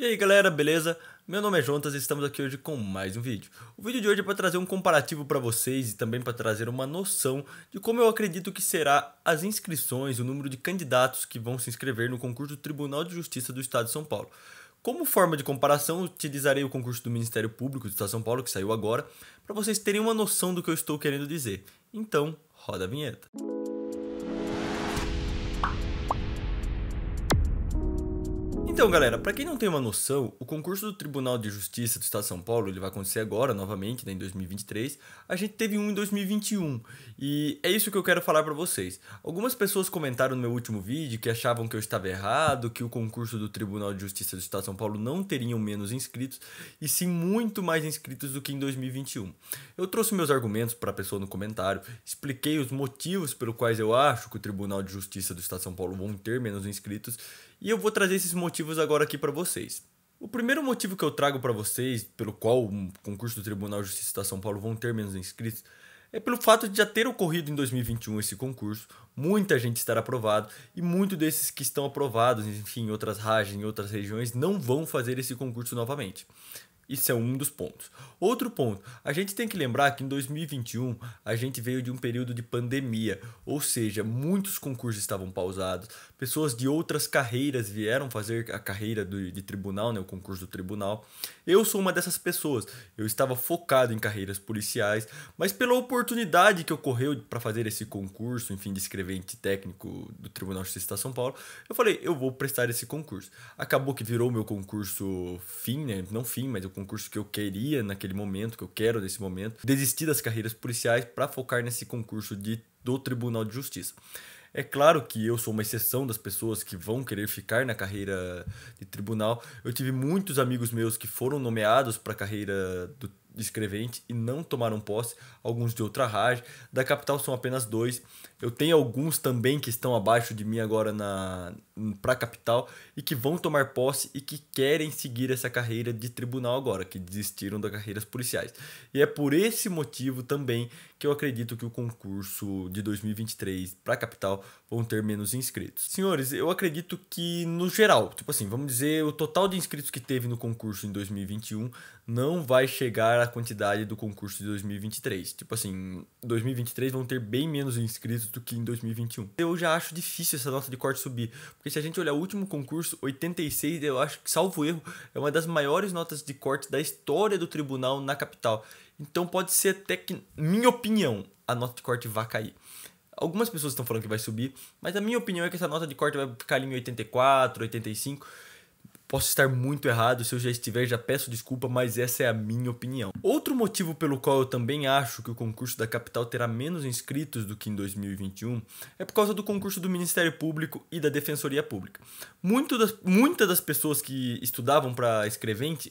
E aí galera, beleza? Meu nome é Jontas e estamos aqui hoje com mais um vídeo. O vídeo de hoje é para trazer um comparativo para vocês e também para trazer uma noção de como eu acredito que será as inscrições, o número de candidatos que vão se inscrever no concurso do Tribunal de Justiça do Estado de São Paulo. Como forma de comparação, utilizarei o concurso do Ministério Público do Estado de São Paulo, que saiu agora, para vocês terem uma noção do que eu estou querendo dizer. Então, roda a vinheta. Música Então, galera, para quem não tem uma noção, o concurso do Tribunal de Justiça do Estado de São Paulo, ele vai acontecer agora, novamente, né, em 2023. A gente teve um em 2021, e é isso que eu quero falar para vocês. Algumas pessoas comentaram no meu último vídeo que achavam que eu estava errado, que o concurso do Tribunal de Justiça do Estado de São Paulo não teriam menos inscritos, e sim muito mais inscritos do que em 2021. Eu trouxe meus argumentos para a pessoa no comentário, expliquei os motivos pelo quais eu acho que o Tribunal de Justiça do Estado de São Paulo vão ter menos inscritos e eu vou trazer esses motivos agora aqui para vocês. O primeiro motivo que eu trago para vocês, pelo qual o concurso do Tribunal de Justiça de São Paulo vão ter menos inscritos, é pelo fato de já ter ocorrido em 2021 esse concurso, muita gente estar aprovado e muitos desses que estão aprovados, enfim, em outras em outras regiões, não vão fazer esse concurso novamente. Isso é um dos pontos. Outro ponto, a gente tem que lembrar que em 2021 a gente veio de um período de pandemia, ou seja, muitos concursos estavam pausados, pessoas de outras carreiras vieram fazer a carreira do, de tribunal, né, o concurso do tribunal. Eu sou uma dessas pessoas, eu estava focado em carreiras policiais, mas pela oportunidade que ocorreu para fazer esse concurso, enfim, de escrevente técnico do Tribunal de Justiça de São Paulo, eu falei, eu vou prestar esse concurso. Acabou que virou meu concurso fim, né, não fim, mas o concurso que eu queria naquele momento, que eu quero nesse momento, desisti das carreiras policiais para focar nesse concurso de, do Tribunal de Justiça. É claro que eu sou uma exceção das pessoas que vão querer ficar na carreira de tribunal. Eu tive muitos amigos meus que foram nomeados para a carreira do escrevente e não tomaram posse, alguns de outra Raj. Da capital são apenas dois. Eu tenho alguns também que estão abaixo de mim agora na para capital e que vão tomar posse e que querem seguir essa carreira de tribunal agora, que desistiram das carreiras policiais. E é por esse motivo também que eu acredito que o concurso de 2023 para a capital vão ter menos inscritos. Senhores, eu acredito que no geral, tipo assim, vamos dizer, o total de inscritos que teve no concurso em 2021 não vai chegar à quantidade do concurso de 2023. Tipo assim, 2023 vão ter bem menos inscritos do que em 2021. Eu já acho difícil essa nota de corte subir, porque se a gente olhar o último concurso, 86, eu acho que, salvo erro, é uma das maiores notas de corte da história do tribunal na capital. Então pode ser até que, minha opinião, a nota de corte vai cair. Algumas pessoas estão falando que vai subir, mas a minha opinião é que essa nota de corte vai ficar ali em 84, 85. Posso estar muito errado, se eu já estiver, já peço desculpa, mas essa é a minha opinião. Outro motivo pelo qual eu também acho que o concurso da capital terá menos inscritos do que em 2021 é por causa do concurso do Ministério Público e da Defensoria Pública. Muito das, muitas das pessoas que estudavam para escrevente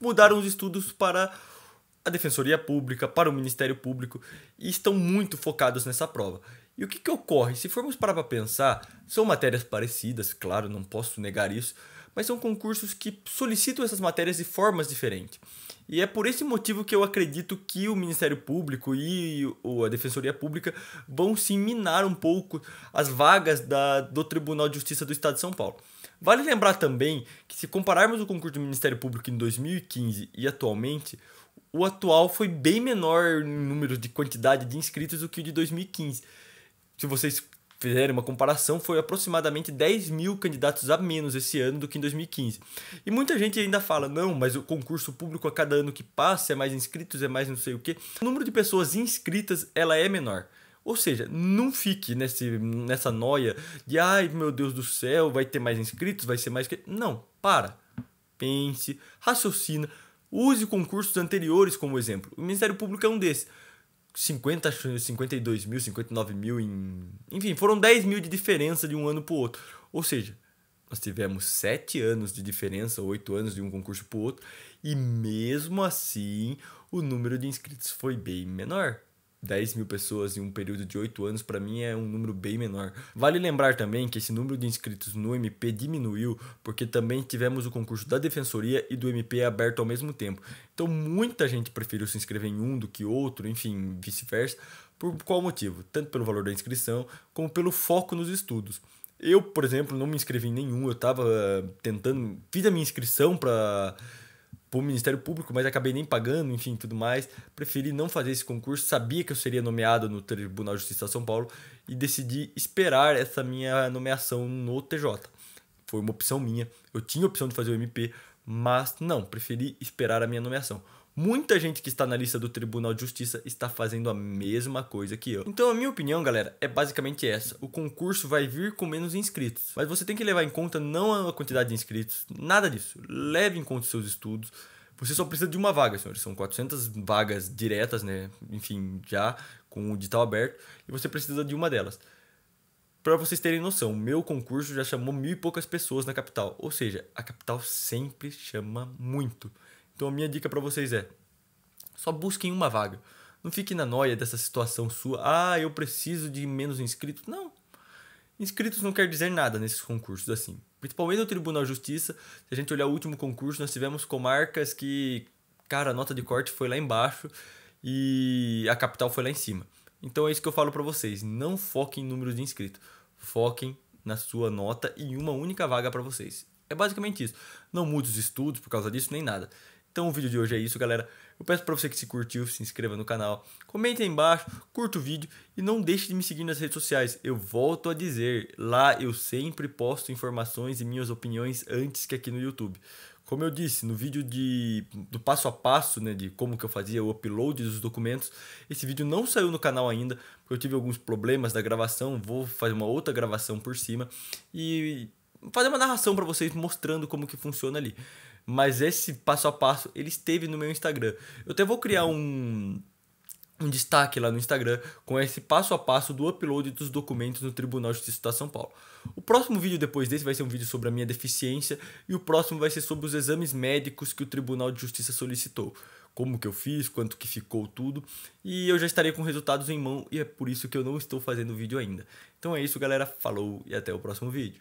mudaram os estudos para a Defensoria Pública, para o Ministério Público e estão muito focados nessa prova. E o que, que ocorre? Se formos parar para pensar, são matérias parecidas, claro, não posso negar isso, mas são concursos que solicitam essas matérias de formas diferentes. E é por esse motivo que eu acredito que o Ministério Público e a Defensoria Pública vão se minar um pouco as vagas da, do Tribunal de Justiça do Estado de São Paulo. Vale lembrar também que, se compararmos o concurso do Ministério Público em 2015 e atualmente, o atual foi bem menor em número de quantidade de inscritos do que o de 2015. Se vocês fizerem uma comparação, foi aproximadamente 10 mil candidatos a menos esse ano do que em 2015. E muita gente ainda fala, não, mas o concurso público a cada ano que passa é mais inscritos, é mais não sei o que. O número de pessoas inscritas, ela é menor. Ou seja, não fique nesse, nessa noia de, ai meu Deus do céu, vai ter mais inscritos, vai ser mais... Não, para. Pense, raciocina, Use concursos anteriores como exemplo. O Ministério Público é um desses. 50, 52 mil, 59 mil em. Enfim, foram 10 mil de diferença de um ano para o outro. Ou seja, nós tivemos 7 anos de diferença, 8 anos de um concurso para o outro, e mesmo assim o número de inscritos foi bem menor. 10 mil pessoas em um período de 8 anos, para mim é um número bem menor. Vale lembrar também que esse número de inscritos no MP diminuiu, porque também tivemos o concurso da Defensoria e do MP aberto ao mesmo tempo. Então muita gente preferiu se inscrever em um do que outro, enfim, vice-versa. Por qual motivo? Tanto pelo valor da inscrição, como pelo foco nos estudos. Eu, por exemplo, não me inscrevi em nenhum, eu estava eh, tentando, fiz a minha inscrição para para o Ministério Público, mas acabei nem pagando, enfim, tudo mais. Preferi não fazer esse concurso, sabia que eu seria nomeado no Tribunal de Justiça de São Paulo e decidi esperar essa minha nomeação no TJ. Foi uma opção minha. Eu tinha a opção de fazer o MP, mas não, preferi esperar a minha nomeação. Muita gente que está na lista do Tribunal de Justiça está fazendo a mesma coisa que eu. Então, a minha opinião, galera, é basicamente essa: o concurso vai vir com menos inscritos. Mas você tem que levar em conta não a quantidade de inscritos, nada disso. Leve em conta os seus estudos. Você só precisa de uma vaga, senhores. São 400 vagas diretas, né? Enfim, já com o digital aberto. E você precisa de uma delas. Para vocês terem noção, meu concurso já chamou mil e poucas pessoas na capital. Ou seja, a capital sempre chama muito. Então a minha dica para vocês é: só busquem uma vaga. Não fique na noia dessa situação sua. Ah, eu preciso de menos inscritos. Não. Inscritos não quer dizer nada nesses concursos assim. Principalmente no Tribunal de Justiça, se a gente olhar o último concurso, nós tivemos comarcas que, cara, a nota de corte foi lá embaixo e a capital foi lá em cima. Então é isso que eu falo para vocês, não foquem em números de inscritos, foquem na sua nota e uma única vaga para vocês. É basicamente isso. Não mude os estudos por causa disso nem nada. Então o vídeo de hoje é isso, galera. Eu peço para você que se curtiu, se inscreva no canal, comente aí embaixo, curta o vídeo e não deixe de me seguir nas redes sociais. Eu volto a dizer, lá eu sempre posto informações e minhas opiniões antes que aqui no YouTube. Como eu disse, no vídeo de do passo a passo, né, de como que eu fazia o upload dos documentos, esse vídeo não saiu no canal ainda, porque eu tive alguns problemas da gravação, vou fazer uma outra gravação por cima e fazer uma narração para vocês mostrando como que funciona ali. Mas esse passo a passo, ele esteve no meu Instagram. Eu até vou criar um um destaque lá no Instagram com esse passo a passo do upload dos documentos no Tribunal de Justiça de São Paulo. O próximo vídeo depois desse vai ser um vídeo sobre a minha deficiência e o próximo vai ser sobre os exames médicos que o Tribunal de Justiça solicitou. Como que eu fiz, quanto que ficou tudo. E eu já estarei com resultados em mão e é por isso que eu não estou fazendo vídeo ainda. Então é isso, galera. Falou e até o próximo vídeo.